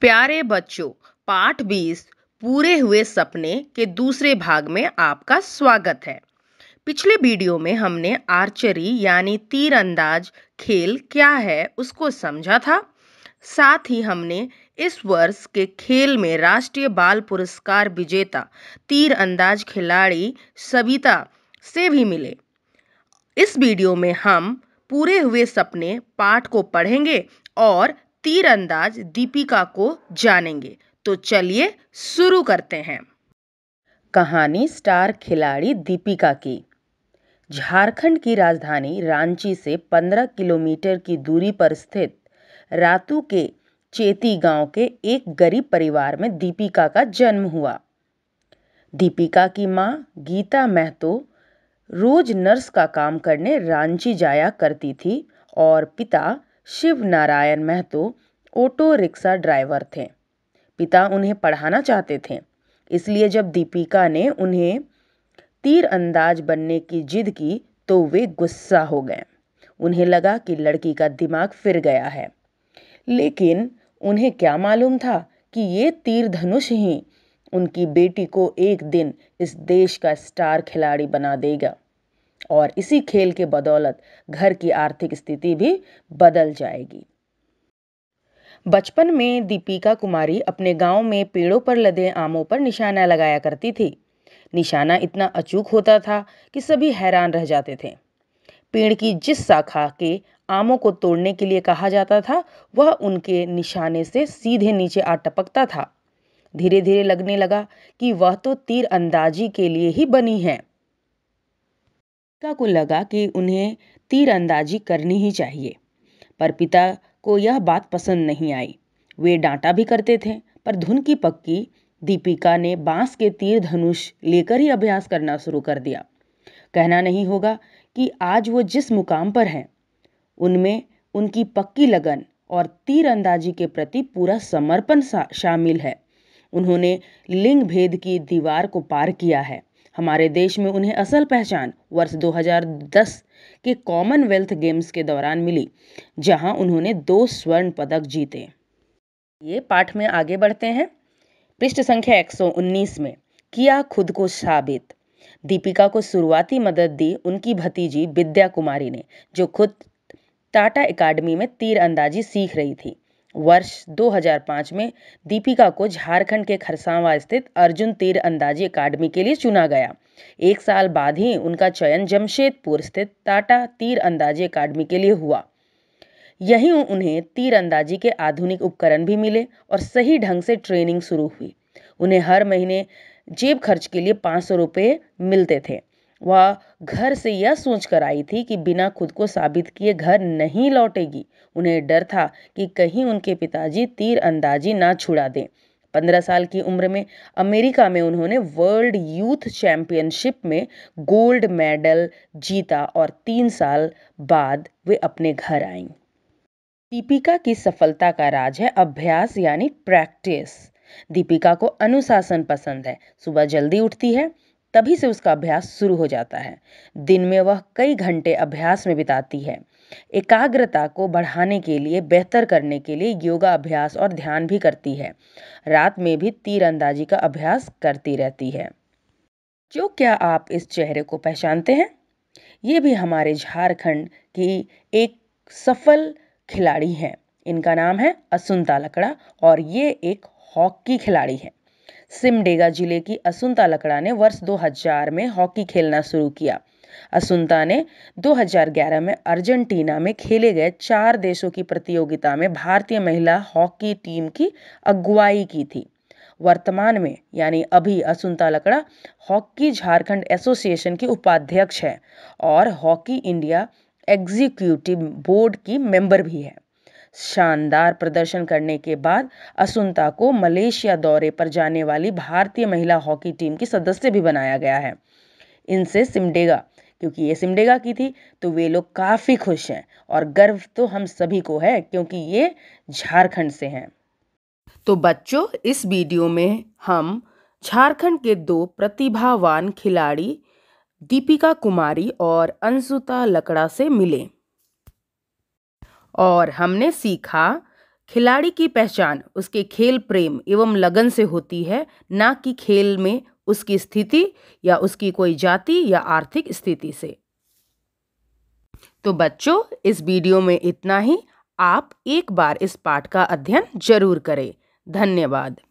प्यारे बच्चों पाठ बीस पूरे हुए सपने के दूसरे भाग में आपका स्वागत है पिछले वीडियो में हमने आर्चरी यानी तीरंदाज खेल क्या है उसको समझा था साथ ही हमने इस वर्ष के खेल में राष्ट्रीय बाल पुरस्कार विजेता तीरंदाज खिलाड़ी सविता से भी मिले इस वीडियो में हम पूरे हुए सपने पाठ को पढ़ेंगे और तीरंदाज दीपिका को जानेंगे तो चलिए शुरू करते हैं कहानी स्टार खिलाड़ी दीपिका की झारखंड की राजधानी रांची से 15 किलोमीटर की दूरी पर स्थित रातू के चेती गांव के एक गरीब परिवार में दीपिका का जन्म हुआ दीपिका की माँ गीता महतो रोज नर्स का काम करने रांची जाया करती थी और पिता Shiv Narayan Mahto auto rickshaw driver थे पिता उन्हें पढ़ाना चाहते थे इसलिए जब दीपिका ने उन्हें तीर अंदाज बनने की जिद की तो वे गुस्सा हो गए उन्हें लगा कि लड़की का दिमाग फिर गया है लेकिन उन्हें क्या मालूम था कि ये तीर धनुष ही उनकी बेटी को एक दिन इस देश का स्टार खिलाड़ी बना देगा और इसी खेल के बदौलत घर की आर्थिक स्थिति भी बदल जाएगी बचपन में दीपिका कुमारी अपने गांव में पेड़ों पर लदे आमों पर निशाना लगाया करती थी निशाना इतना अचूक होता था कि सभी हैरान रह जाते थे पेड़ की जिस शाखा के आमों को तोड़ने के लिए कहा जाता था वह उनके निशाने से सीधे नीचे आ टपकता था धीरे धीरे लगने लगा कि वह तो तीर अंदाजी के लिए ही बनी है पिता को लगा कि उन्हें तीरंदाजी करनी ही चाहिए पर पिता को यह बात पसंद नहीं आई वे डांटा भी करते थे पर धुन की पक्की दीपिका ने बांस के तीर धनुष लेकर ही अभ्यास करना शुरू कर दिया कहना नहीं होगा कि आज वो जिस मुकाम पर हैं उनमें उनकी पक्की लगन और तीरंदाजी के प्रति पूरा समर्पण शामिल है उन्होंने लिंग भेद की दीवार को पार किया है हमारे देश में उन्हें असल पहचान वर्ष 2010 के कॉमनवेल्थ गेम्स के दौरान मिली जहां उन्होंने दो स्वर्ण पदक जीते ये पाठ में आगे बढ़ते हैं पृष्ठ संख्या 119 में किया खुद को साबित दीपिका को शुरुआती मदद दी उनकी भतीजी विद्या कुमारी ने जो खुद टाटा एकेडमी में तीर अंदाजी सीख रही थी वर्ष 2005 में दीपिका को झारखंड के खरसावा स्थित अर्जुन तीर अंदाजी अकादमी के लिए चुना गया एक साल बाद ही उनका चयन जमशेदपुर स्थित टाटा तीर अंदाजी अकादमी के लिए हुआ यहीं उन्हें तीर अंदाजी के आधुनिक उपकरण भी मिले और सही ढंग से ट्रेनिंग शुरू हुई उन्हें हर महीने जेब खर्च के लिए पाँच सौ रुपये मिलते थे वह घर से यह सोचकर आई थी कि बिना खुद को साबित किए घर नहीं लौटेगी उन्हें डर था कि कहीं उनके पिताजी तीर अंदाजी ना छुड़ा दें पंद्रह साल की उम्र में अमेरिका में उन्होंने वर्ल्ड यूथ चैंपियनशिप में गोल्ड मेडल जीता और तीन साल बाद वे अपने घर आईं दीपिका की सफलता का राज है अभ्यास यानी प्रैक्टिस दीपिका को अनुशासन पसंद है सुबह जल्दी उठती है तभी से उसका अभ्यास शुरू हो जाता है दिन में वह कई घंटे अभ्यास में बिताती है एकाग्रता को बढ़ाने के लिए बेहतर करने के लिए योगा अभ्यास और ध्यान भी करती है रात में भी तीरंदाजी का अभ्यास करती रहती है जो क्या आप इस चेहरे को पहचानते हैं ये भी हमारे झारखंड की एक सफल खिलाड़ी हैं इनका नाम है असुंता लकड़ा और ये एक हॉकी खिलाड़ी हैं सिमडेगा जिले की असुंता लकड़ा ने वर्ष 2000 में हॉकी खेलना शुरू किया असुंता ने 2011 में अर्जेंटीना में खेले गए चार देशों की प्रतियोगिता में भारतीय महिला हॉकी टीम की अगुवाई की थी वर्तमान में यानी अभी असुंता लकड़ा हॉकी झारखंड एसोसिएशन की उपाध्यक्ष है और हॉकी इंडिया एग्जीक्यूटिव बोर्ड की मेंबर भी है शानदार प्रदर्शन करने के बाद असुंता को मलेशिया दौरे पर जाने वाली भारतीय महिला हॉकी टीम की सदस्य भी बनाया गया है इनसे सिमडेगा क्योंकि ये सिमडेगा की थी तो वे लोग काफ़ी खुश हैं और गर्व तो हम सभी को है क्योंकि ये झारखंड से हैं तो बच्चों इस वीडियो में हम झारखंड के दो प्रतिभावान खिलाड़ी दीपिका कुमारी और अंशुता लकड़ा से मिले और हमने सीखा खिलाड़ी की पहचान उसके खेल प्रेम एवं लगन से होती है ना कि खेल में उसकी स्थिति या उसकी कोई जाति या आर्थिक स्थिति से तो बच्चों इस वीडियो में इतना ही आप एक बार इस पाठ का अध्ययन जरूर करें धन्यवाद